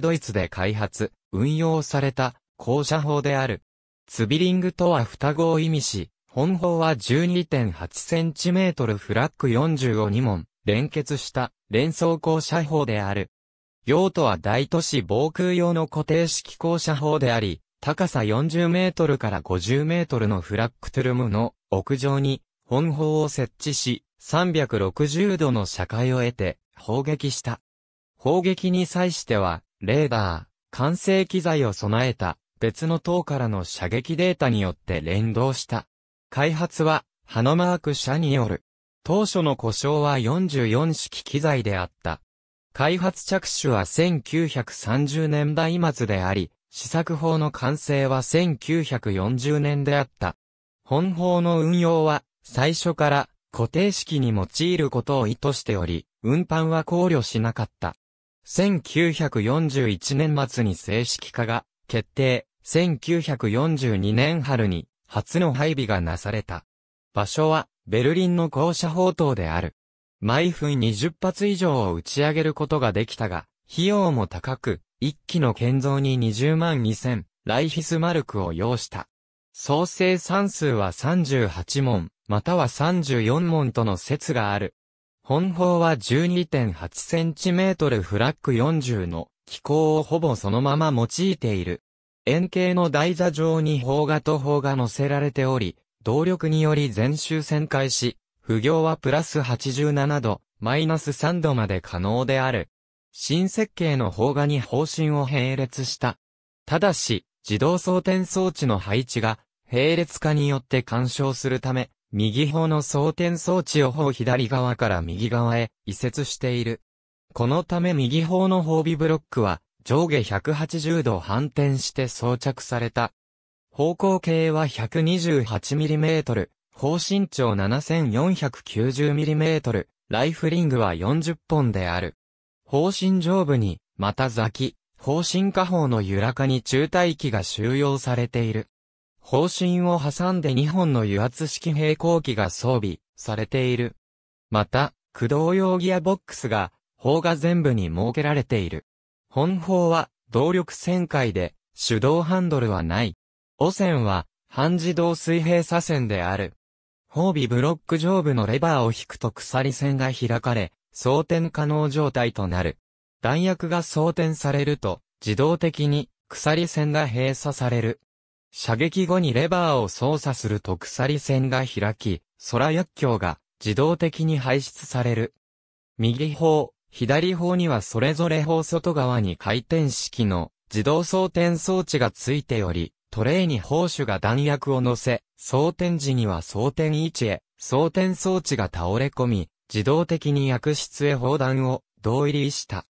ドイツで開発、運用された、校舎砲である。ツビリングとは双子を意味し、本法は 12.8cm フラッグ40を2問、連結した連装校舎法である。用途は大都市防空用の固定式校舎法であり、高さ40メートルから50メートルのフラックトゥルムの屋上に本砲を設置し、360度の射界を得て砲撃した。砲撃に際しては、レーダー、完成機材を備えた別の塔からの射撃データによって連動した。開発は、ハノマーク社による。当初の故障は44式機材であった。開発着手は1930年代末であり、試作法の完成は1940年であった。本法の運用は、最初から固定式に用いることを意図しており、運搬は考慮しなかった。1941年末に正式化が決定、1942年春に初の配備がなされた。場所はベルリンの校舎砲塔である。毎分20発以上を打ち上げることができたが、費用も高く、1機の建造に20万2000、ライヒスマルクを要した。創生算数は38問、または34問との説がある。本砲は 12.8cm フラッグ40の機構をほぼそのまま用いている。円形の台座上に砲画と砲が乗せられており、動力により全周旋回し、不行はプラス87度、マイナス3度まで可能である。新設計の砲画に方針を並列した。ただし、自動装填装置の配置が、並列化によって干渉するため、右方の装填装置を方左側から右側へ移設している。このため右方の褒美ブロックは上下180度反転して装着された。方向計は 128mm、方身長 7490mm、ライフリングは40本である。方針上部に、また先、方針下方の揺らかに中帯機が収容されている。方針を挟んで2本の油圧式平行機が装備されている。また、駆動用ギアボックスが、砲が全部に設けられている。本砲は動力旋回で手動ハンドルはない。汚染は半自動水平左線である。砲尾ブロック上部のレバーを引くと鎖線が開かれ、装填可能状態となる。弾薬が装填されると、自動的に鎖線が閉鎖される。射撃後にレバーを操作すると鎖線が開き、空薬莢が自動的に排出される。右方、左方にはそれぞれ方外側に回転式の自動装填装置がついており、トレイに砲手が弾薬を乗せ、装填時には装填位置へ、装填装置が倒れ込み、自動的に薬室へ砲弾を、胴入りした。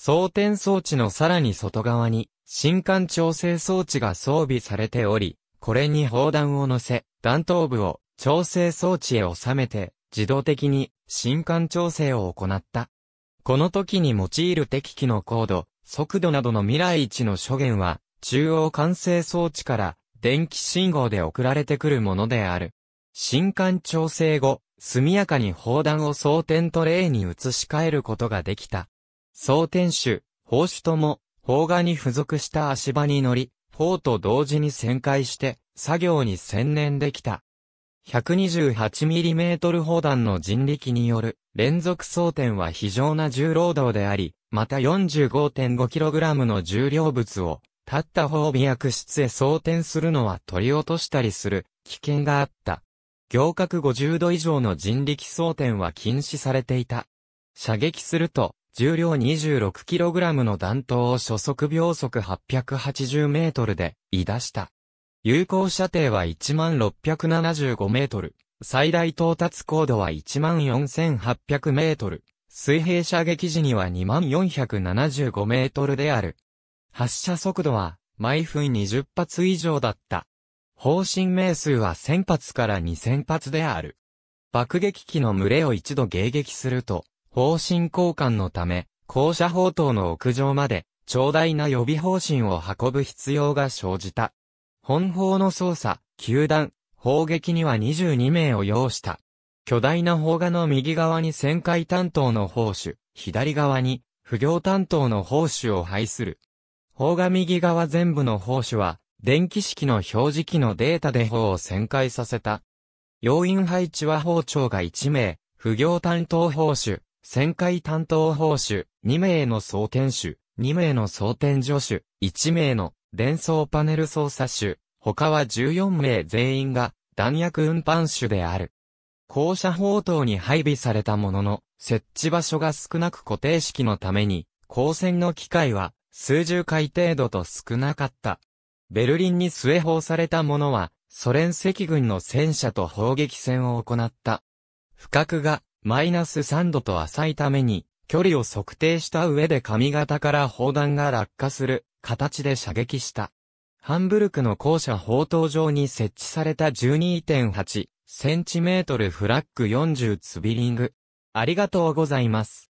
装填装置のさらに外側に、新艦調整装置が装備されており、これに砲弾を乗せ、弾頭部を調整装置へ収めて、自動的に新艦調整を行った。この時に用いる敵機の高度、速度などの未来一の諸元は、中央管制装置から電気信号で送られてくるものである。新艦調整後、速やかに砲弾を装填トレイに移し替えることができた。総天守、砲手とも、砲画に付属した足場に乗り、砲と同時に旋回して、作業に専念できた。128mm 砲弾の人力による連続装填は非常な重労働であり、また 45.5kg の重量物を立った方美薬室へ装填するのは取り落としたりする危険があった。行角50度以上の人力装填は禁止されていた。射撃すると重量 26kg の弾頭を初速秒速 880m で、移打した。有効射程は 1675m、最大到達高度は 14800m、水平射撃時には 2475m である。発射速度は、毎分20発以上だった。方針名数は1000発から2000発である。爆撃機の群れを一度迎撃すると、方針交換のため、校舎砲塔の屋上まで、長大な予備方針を運ぶ必要が生じた。本砲の操作、球団、砲撃には22名を要した。巨大な砲画の右側に旋回担当の砲手、左側に、不行担当の砲手を配する。砲画右側全部の砲手は、電気式の表示器のデータで砲を旋回させた。要員配置は包丁が1名、不行担当報酬、旋回担当報酬、2名の総填手、2名の総填助手、1名の伝装パネル操作手、他は14名全員が弾薬運搬手である。校舎砲塔に配備されたものの、設置場所が少なく固定式のために、光線の機械は数十回程度と少なかった。ベルリンに据え砲されたものは、ソ連赤軍の戦車と砲撃戦を行った。不覚がマイナス3度と浅いために、距離を測定した上で髪型から砲弾が落下する形で射撃した。ハンブルクの校舎砲塔上に設置された12.8センチメートルフラッグ40ツビリング。ありがとうございます。